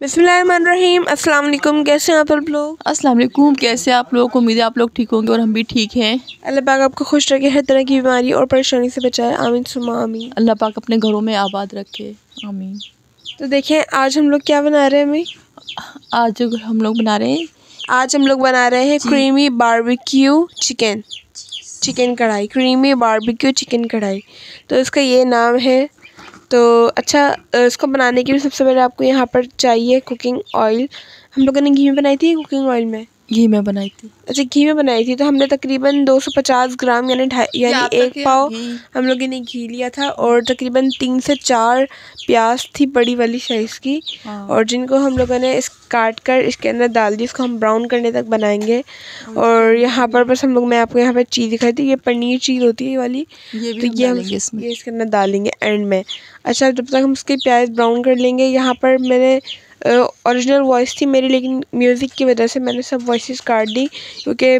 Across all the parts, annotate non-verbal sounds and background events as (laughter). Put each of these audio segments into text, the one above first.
बिसमीम अल्लाम कैसे हैं आप सब लोग असलम कैसे आप लोग उम्मीद है आप लोग ठीक होंगे और हम भी ठीक हैं अल्लाह पाक आपको खुश रखे हर तरह की बीमारी और परेशानी से बचाए आमीन सुमा आमीन अल्लाह पाक अपने घरों में आबाद रखे आमीन तो देखें आज हम लोग क्या बना रहे हैं अम्मी आज हम लोग बना रहे हैं आज हम लोग बना रहे हैं creamy barbecue chicken chicken kadai creamy barbecue chicken kadai तो इसका ये नाम है तो अच्छा इसको बनाने के लिए सबसे पहले आपको यहाँ पर चाहिए कुकिंग ऑयल हम लोगों ने घी में बनाई थी कुकिंग ऑयल में घी में बनाई थी अच्छा घी में बनाई थी तो हमने तकरीबन 250 ग्राम यानी ढाई यानी एक पाव हम लोगों ने घी लिया था और तकरीबन तीन से चार प्याज थी बड़ी वाली साइज़ की हाँ। और जिनको हम लोगों ने इस काट कर इसके अंदर डाल दी इसको हम ब्राउन करने तक बनाएंगे अच्छा। और यहाँ पर बस हम लोग मैं आपको यहाँ पर चीज़ दिखाई थी ये पनीर चीज़ होती है वाली तो ये हम ये इसके अंदर डालेंगे एंड में अच्छा जब तक हम उसके प्याज ब्राउन कर लेंगे यहाँ पर मैंने ओरिजिनल वॉइस थी मेरी लेकिन म्यूज़िक की वजह से मैंने सब वॉइस काट दी क्योंकि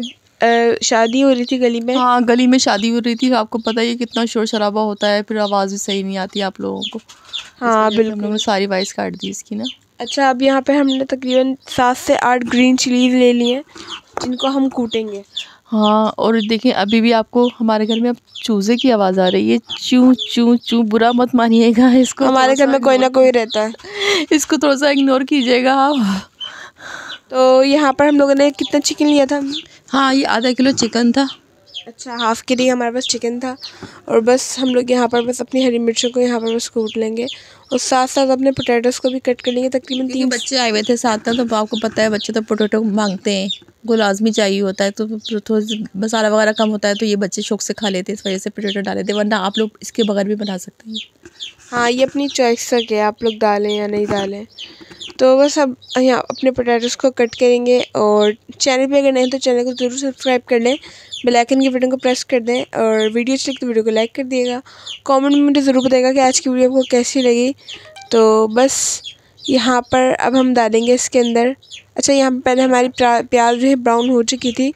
शादी हो रही थी गली में हाँ गली में शादी हो रही थी आपको पता ही कितना शोर शराबा होता है फिर आवाज़ भी सही नहीं आती आप लोगों को हाँ बिल्कुल हमने सारी वॉइस काट दी इसकी ना अच्छा अब यहाँ पे हमने तकरीबन सात से आठ ग्रीन चिलीज ले लिए हैं जिनको हम कूटेंगे हाँ और देखिए अभी भी आपको हमारे घर में अब चूज़े की आवाज़ आ रही है चू चू चू बुरा मत मानिएगा इसको हमारे घर में कोई ना कोई रहता है इसको थोड़ा सा इग्नोर कीजिएगा आप तो यहाँ पर हम लोगों ने कितना चिकन लिया था हाँ ये आधा किलो चिकन था अच्छा हाफ़ के लिए हमारे पास चिकन था और बस हम लोग यहाँ पर बस अपनी हरी मिर्चों को यहाँ पर बस कूट लेंगे और साथ साथ अपने पोटैटोस को भी कट कर लेंगे तकरीबन तीन बच्चे आए हुए थे साथ में तो आपको पता है बच्चे तो पोटैटो मांगते हैं गुलाजमी लाजमी चाहिए होता है तो थोड़ा मसाला वगैरह कम होता है तो ये बच्चे शौक से खा लेते हैं इस वजह से पोटैटो डाले थे वरना आप लोग इसके बगैर भी बना सकते हैं हाँ ये अपनी चॉइस तक है आप लोग डालें या नहीं डालें तो बस अब यहाँ अपने पोटैटोस को कट करेंगे और चैनल पे अगर नहीं तो चैनल को ज़रूर सब्सक्राइब कर लें बेल आइकन के बटन को प्रेस कर दें और वीडियो अच्छी लगी तो वीडियो को लाइक कर दिएगा कमेंट में मुझे ज़रूर बताएगा कि आज की वीडियो आपको कैसी लगी तो बस यहाँ पर अब हम डालेंगे इसके अंदर अच्छा यहाँ पहले हमारी प्याज जो है ब्राउन हो चुकी थी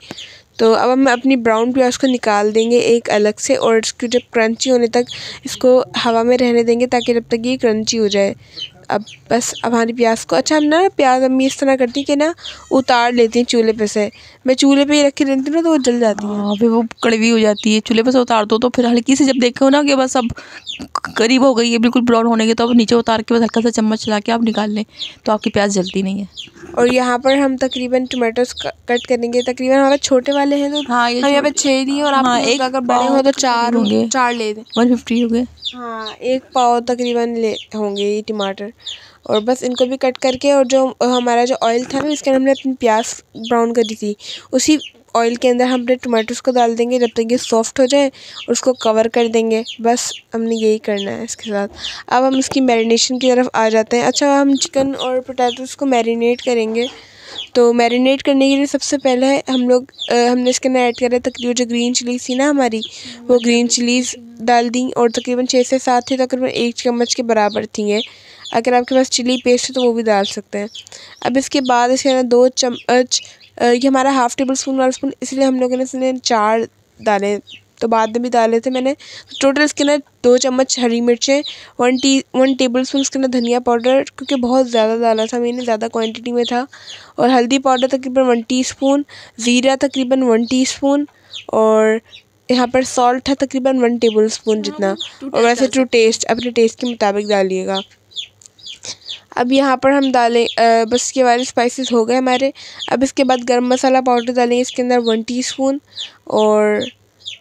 तो अब हम अपनी ब्राउन प्याज को निकाल देंगे एक अलग से और इसको जब क्रंची होने तक इसको हवा में रहने देंगे ताकि जब तक ये क्रंची हो जाए अब बस अब हमारी प्याज को अच्छा हम ना प्याज अम्मी इस तरह करती कि ना उतार लेती हैं चूल्हे पे से मैं चूल्हे पे ही रखी रहती हूँ ना तो वो जल जाती है हाँ फिर वो कड़वी हो जाती है चूल्हे पे से उतार दो तो फिर हल्की से जब देखो ना कि बस अब करीब हो गई है बिल्कुल ब्राउन होने के तो अब नीचे उतार के बस हल्का सा चम्मच चला के आप निकाल लें तो आपकी प्याज जलती नहीं है और यहाँ पर हम तकरीबन टमाटोस कट करेंगे तकरीबन हमारे छोटे वाले हैं तो हाँ हम यहाँ पर छः दिए और हाँ, एक अगर बड़े हो तो चार होंगे चार ले दें वन फिफ्टी हो गए हाँ एक पाव तकरीबन ले होंगे ये टमाटर और बस इनको भी कट करके और जो हमारा जो ऑयल था ना इसके अंदर हमने अपनी प्याज ब्राउन कर दी थी उसी ऑयल के अंदर हम अपने टमाटर्स को डाल देंगे जब तक ये सॉफ्ट हो जाए और उसको कवर कर देंगे बस हमने यही करना है इसके साथ अब हम इसकी मैरिनेशन की तरफ आ जाते हैं अच्छा हम चिकन और पोटैटोज़ को मैरिनेट करेंगे तो मैरिनेट करने के लिए सबसे पहले हम लोग आ, हमने इसके अंदर ऐड करा तकरीबन जो ग्रीन चिलीज थी ना हमारी वो ग्रीन चिलीज़ डाल दी और तकरीबन छः से सात थी तकरीबन एक चम्मच के बराबर थी ये अगर आपके पास चिली पेस्ट है तो वो भी डाल सकते हैं अब इसके बाद इसके अंदर दो चम्मच ये हमारा हाफ़ टेबल स्पून वाला स्पून इसलिए हम लोगों ने इसने चार डाले तो बाद में भी डाले थे मैंने टोटल इसके अंदर दो चम्मच हरी मिर्चें one T one tablespoon इसके अंदर धनिया पाउडर क्योंकि बहुत ज़्यादा डाला था मैंने ज़्यादा क्वान्टिटी में था और हल्दी पाउडर तकरीबन वन स्पून ज़ीरा तकरीबन वन स्पून और यहाँ पर सॉल्ट है तकरीबन वन टेबल स्पून जितना हाँ, और वैसे टू टेस्ट अपने टेस्ट के मुताबिक डालिएगा अब यहाँ पर हम डालें बस के वाले स्पाइसेस हो गए हमारे अब इसके बाद गरम मसाला पाउडर डालेंगे इसके अंदर वन टीस्पून और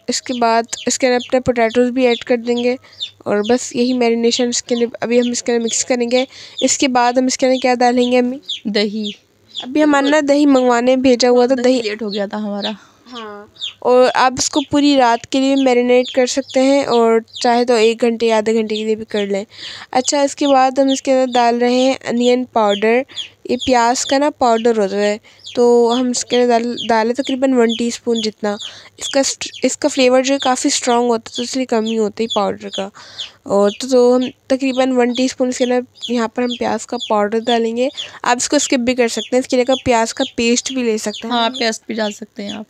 इसके बाद इसके अंदर अपने पोटैटोज भी ऐड कर देंगे और बस यही मैरिनेशन इसके अंदर अभी हम इसके अंदर मिक्स करेंगे इसके बाद हम इसके अंदर क्या डालेंगे अम्मी दही अभी हमारा ना दही मंगवाने भेजा हुआ था दही लेट हो गया था हमारा हाँ और आप इसको पूरी रात के लिए मैरिनेट कर सकते हैं और चाहे तो एक घंटे या आधे घंटे के लिए भी कर लें अच्छा इसके बाद हम इसके अंदर डाल रहे हैं अनियन पाउडर ये प्याज का ना पाउडर होता है तो हम इसके अंदर डाल डालें तकरीबन वन टीस्पून जितना इसका इसका फ्लेवर जो है काफ़ी स्ट्रॉन्ग होता है तो इसलिए कम ही होता है पाउडर का और तो, तो हम तकरीबन वन स्पून इसके अंदर यहाँ पर हम प्याज का पाउडर डालेंगे आप इसको स्किप भी कर सकते हैं इसके लिए प्याज का पेस्ट भी ले सकते हैं हाँ प्याज भी डाल सकते हैं आप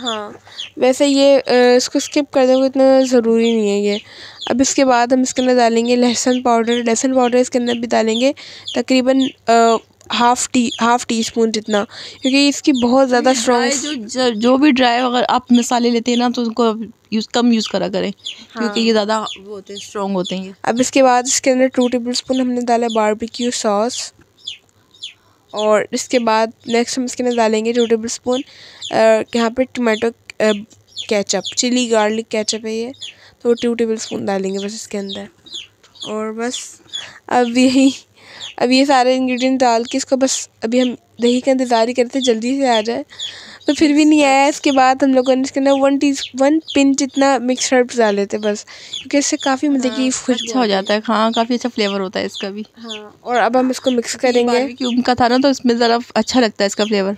हाँ वैसे ये इसको स्किप कर देंगे इतना ज़रूरी नहीं है ये अब इसके बाद हम इसके अंदर डालेंगे लहसुन पाउडर लहसुन पाउडर इसके अंदर भी डालेंगे तकरीबन half T half teaspoon जितना क्योंकि इसकी बहुत ज़्यादा स्ट्रॉन्ग जो जो भी ड्राई अगर आप मसाले लेते हैं ना तो उनको यूज़ कम यूज़ करा करें हाँ। क्योंकि ये ज़्यादा वो होते हैं स्ट्रॉन्ग होते हैं अब इसके बाद इसके अंदर टू टेबल स्पून हमने डाला बारबेक्यू सॉस और इसके बाद नेक्स्ट हम इसके अंदर डालेंगे टू टेबल स्पून यहाँ पर tomato ketchup chili garlic ketchup है ये तो टू टेबल स्पून डालेंगे बस इसके अंदर और बस अब यही अब ये सारे इंग्रेडिएंट डाल के इसको बस अभी हम दही का इंतज़ार ही करते जल्दी से आ जाए तो फिर भी नहीं आया इसके बाद हम लोगों ने इसके अंदर वन टी वन पिंच इतना मिक्स हर्ब डाल लेते बस क्योंकि इससे काफ़ी मतलब कि हाँ, अच्छा हो जाता है हाँ काफ़ी अच्छा फ्लेवर होता है इसका भी हाँ और अब हम इसको मिक्स करेंगे क्यूब का था ना तो इसमें ज़रा अच्छा लगता है इसका फ्लेवर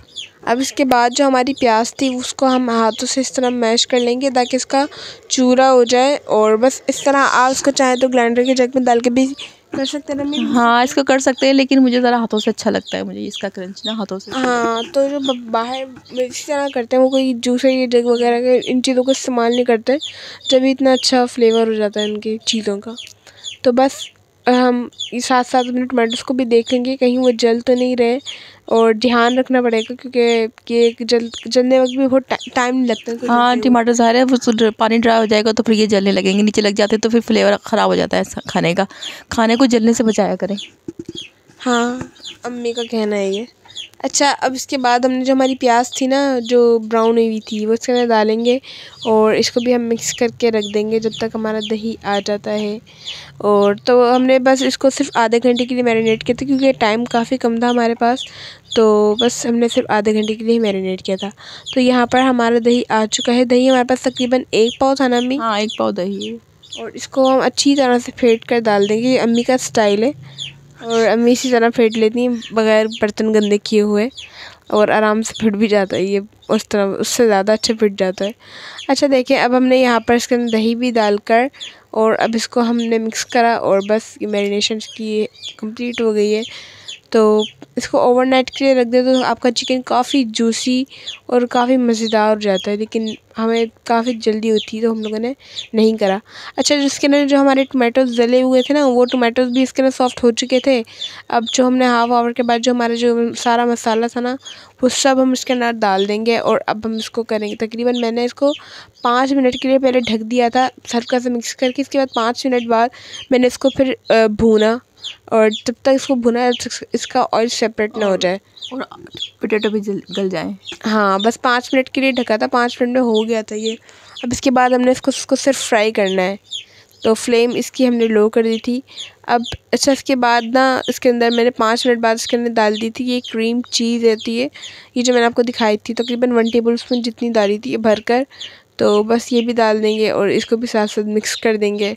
अब इसके बाद जो हमारी प्याज थी उसको हम हाथों से इस तरह मैश कर लेंगे ताकि इसका चूरा हो जाए और बस इस तरह आप उसको चाहें तो ग्राइंडर के जग में डाल के भी कर सकते हैं मम्मी हाँ इसको कर सकते हैं लेकिन मुझे ज़रा हाथों से अच्छा लगता है मुझे इसका क्रंच ना हाथों से हाँ तो जो बाहर इसी तरह करते हैं वो कोई जूस है ये जग वगैरह के इन चीज़ों का इस्तेमाल नहीं करते जब इतना अच्छा फ्लेवर हो जाता है इनकी चीज़ों का तो बस हम साथ साथ अपने मेडल्स को भी देखेंगे कहीं वो जल तो नहीं रहे और ध्यान रखना पड़ेगा क्योंकि ये जल जलने वक्त भी बहुत टा, टाइम लगता है हाँ टमाटर रहे हैं वो तो पानी ड्राई हो जाएगा तो फिर ये जलने लगेंगे नीचे लग जाते हैं तो फिर फ्लेवर ख़राब हो जाता है खाने का खाने को जलने से बचाया करें हाँ अम्मी का कहना है ये अच्छा अब इसके बाद हमने जो हमारी प्याज थी ना जो ब्राउन हुई थी वो इसके अंदर डालेंगे और इसको भी हम मिक्स करके रख देंगे जब तक हमारा दही आ जाता है और तो हमने बस इसको सिर्फ आधे घंटे के लिए मैरिनेट किया था क्योंकि टाइम काफ़ी कम था हमारे पास तो बस हमने सिर्फ आधे घंटे के लिए मैरिनेट किया था तो यहाँ पर हमारा दही आ चुका है दही हमारे पास तकरीबन एक पाव था ना अम्मी हाँ एक पाव दही है और इसको हम अच्छी तरह से फेंट कर डाल देंगे अम्मी का स्टाइल है और अम्मी इसी तरह फेंट लेती हैं बगैर बर्तन गंदे किए हुए और आराम से फिट भी जाता है ये उस तरह उससे ज़्यादा अच्छे फिट जाता है अच्छा देखिए अब हमने यहाँ पर इसके अंदर दही भी डालकर और अब इसको हमने मिक्स करा और बस ये मैरिनेशन की कंप्लीट हो गई है तो इसको ओवरनाइट के लिए रख दे तो आपका चिकन काफ़ी जूसी और काफ़ी मज़ेदार हो जाता है लेकिन हमें काफ़ी जल्दी होती है तो हम लोगों ने नहीं करा अच्छा इसके अंदर जो हमारे टमाटोज जले हुए थे ना वो टमाटोज भी इसके अंदर सॉफ्ट हो चुके थे अब जो हमने हाफ आवर के बाद जो हमारा जो सारा मसाला था ना वो सब हम इसके अंदर डाल देंगे और अब हम इसको करेंगे तकरीबन मैंने इसको पाँच मिनट के लिए पहले ढक दिया था सरका से मिक्स करके इसके बाद पाँच मिनट बाद मैंने इसको फिर भूना और तब तक इसको भुना जब तक इसका ऑयल सेपरेट ना हो जाए और पोटैटो भी जल गल जाए हाँ बस पाँच मिनट के लिए ढका था पाँच मिनट में हो गया था ये अब इसके बाद हमने इसको इसको सिर्फ फ्राई करना है तो फ्लेम इसकी हमने लो कर दी थी अब अच्छा इसके बाद ना इसके अंदर मैंने पाँच मिनट बाद इसके अंदर डाल दी थी ये क्रीम चीज़ रहती है ये जो मैंने आपको दिखाई थी तकरीबन वन टेबल स्पून जितनी डाली थी भर कर तो बस ये भी डाल देंगे और इसको भी साथ साथ मिक्स कर देंगे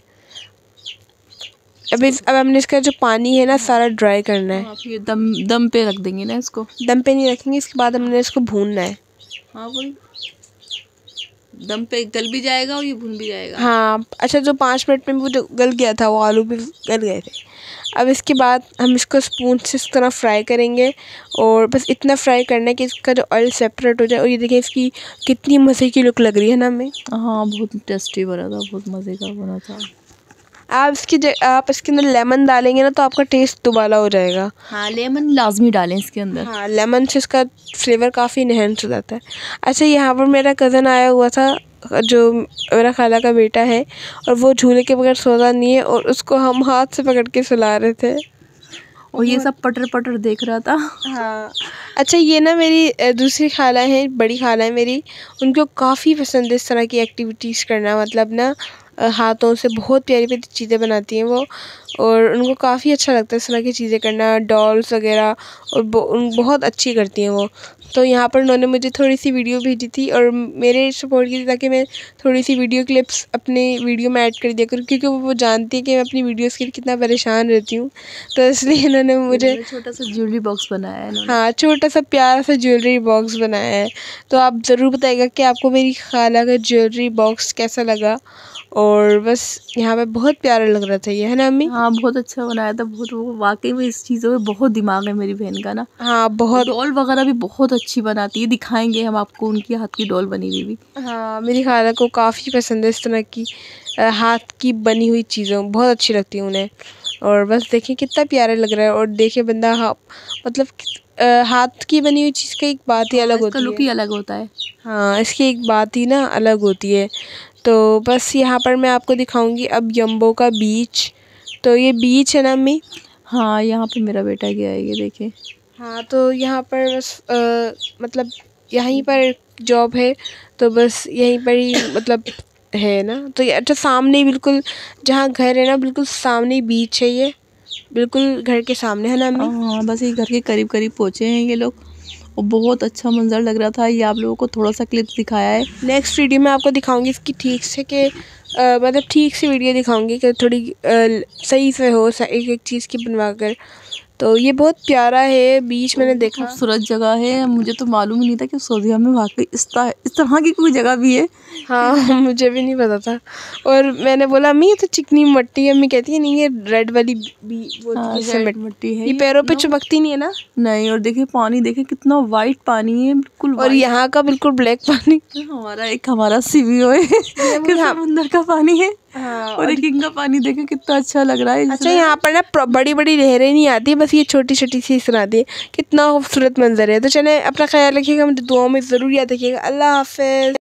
अब इस अब हमने इसका जो पानी है ना सारा ड्राई करना है ये हाँ, दम दम पे रख देंगे ना इसको दम पे नहीं रखेंगे इसके बाद हमने इसको भूनना है हाँ वही दम पे गल भी जाएगा और ये भून भी जाएगा हाँ अच्छा जो पाँच मिनट में वो जो गल गया था वो आलू भी गल गए थे अब इसके बाद हम इसको स्पून से इस तरह फ्राई करेंगे और बस इतना फ्राई करना है कि इसका जो ऑयल सेपरेट हो जाए और ये देखिए इसकी कितनी मज़े की लुक लग रही है ना हमें हाँ बहुत टेस्टी बना था बहुत मज़े का बना था आप इसकी जग आप इसके अंदर लेमन डालेंगे ना तो आपका टेस्ट दोबारा हो जाएगा हाँ लेमन लाजमी डालें इसके अंदर हाँ लेमन से इसका फ्लेवर काफ़ी इनहेंस हो जाता है अच्छा यहाँ पर मेरा कज़न आया हुआ था जो मेरा खाला का बेटा है और वो झूले के बगैर सोता नहीं है और उसको हम हाथ से पकड़ के सला रहे थे और ये सब पटर पटर देख रहा था हाँ अच्छा ये ना मेरी दूसरी खाला है बड़ी खाला है मेरी उनको काफ़ी पसंद है इस तरह की एक्टिविटीज़ करना मतलब ना हाथों से बहुत प्यारी प्यारी चीज़ें बनाती हैं वो और उनको काफ़ी अच्छा लगता है इस तरह की चीज़ें करना डॉल्स वगैरह और बहुत अच्छी करती हैं वो तो यहाँ पर उन्होंने मुझे थोड़ी सी वीडियो भेजी थी और मेरे सपोर्ट की थी ताकि मैं थोड़ी सी वीडियो क्लिप्स अपने वीडियो में ऐड कर दिया करूँ क्योंकि वो जानती है कि मैं अपनी वीडियोज़ के लिए कितना परेशान रहती हूँ तो इसलिए इन्होंने मुझे छोटा सा ज्वेलरी बॉक्स बनाया है हाँ छोटा सा प्यारा सा ज्वेलरी बॉक्स बनाया है तो आप ज़रूर बताइएगा कि आपको मेरी खाला का ज्वेलरी बॉक्स कैसा लगा और बस यहाँ पर बहुत प्यारा लग रहा था ये है ना अम्मी हाँ, हाँ बहुत अच्छा बनाया था तो बहुत वो वाकई में इस चीज़ों में बहुत दिमाग है मेरी बहन का ना हाँ बहुत डॉल वगैरह भी बहुत अच्छी बनाती है दिखाएंगे हम आपको उनकी हाथ की डॉल बनी हुई भी हाँ मेरी खाला को काफ़ी पसंद है इस तरह की हाथ की बनी हुई चीज़ों बहुत अच्छी लगती है उन्हें और बस देखें कितना प्यारा लग रहा है और देखें बंदा हाँ, मतलब आ, हाथ की बनी हुई चीज़ का एक बात ही हाँ, अलग होती है लुक ही अलग होता है हाँ इसकी एक बात ही ना अलग होती है तो बस यहाँ पर मैं आपको दिखाऊंगी अब यम्बो का बीच तो ये बीच है ना अम्मी हाँ यहाँ पे मेरा बेटा गया है ये देखे हाँ तो यहाँ पर बस आ, मतलब यहीं पर जॉब है तो बस यहीं पर ही (coughs) मतलब है ना तो अच्छा सामने बिल्कुल जहाँ घर है ना बिल्कुल सामने बीच है ये बिल्कुल घर के सामने है ना अम्मी हाँ बस ये घर के करीब करीब पहुँचे हैं ये लोग और बहुत अच्छा मंजर लग रहा था ये आप लोगों को थोड़ा सा क्लिप दिखाया है नेक्स्ट वीडियो में आपको दिखाऊंगी इसकी ठीक से कि मतलब ठीक सी वीडियो दिखाऊंगी कि थोड़ी सही से हो एक एक चीज़ की बनवा कर तो ये बहुत प्यारा है बीच मैंने तो देखा खूबसूरत जगह है मुझे तो मालूम ही नहीं था कि सोदिया में वाकई इस तरह इस तरह की कोई जगह भी है हाँ (laughs) मुझे भी नहीं पता था और मैंने बोला अम्मी ये तो चिकनी मट्टी है अम्मी कहती है नहीं ये रेड वाली भी हाँ, मट्टी है ये पैरों पे चुभकती नहीं है ना नहीं और देखिए पानी देखिए कितना वाइट पानी है बिल्कुल और यहाँ का बिल्कुल ब्लैक पानी हमारा एक हमारा सीवीओ है समंदर का पानी है हाँ, और एक इनका पानी देखे कितना अच्छा लग रहा है अच्छा यहाँ पर ना बड़ी बड़ी लहरें नहीं आती बस ये छोटी छोटी सी सुनाती है कितना खूबसूरत मंजर है तो चले अपना ख्याल रखिएगा मुझे दुआओं में ज़रूर याद रखिएगा अल्लाह हाफिज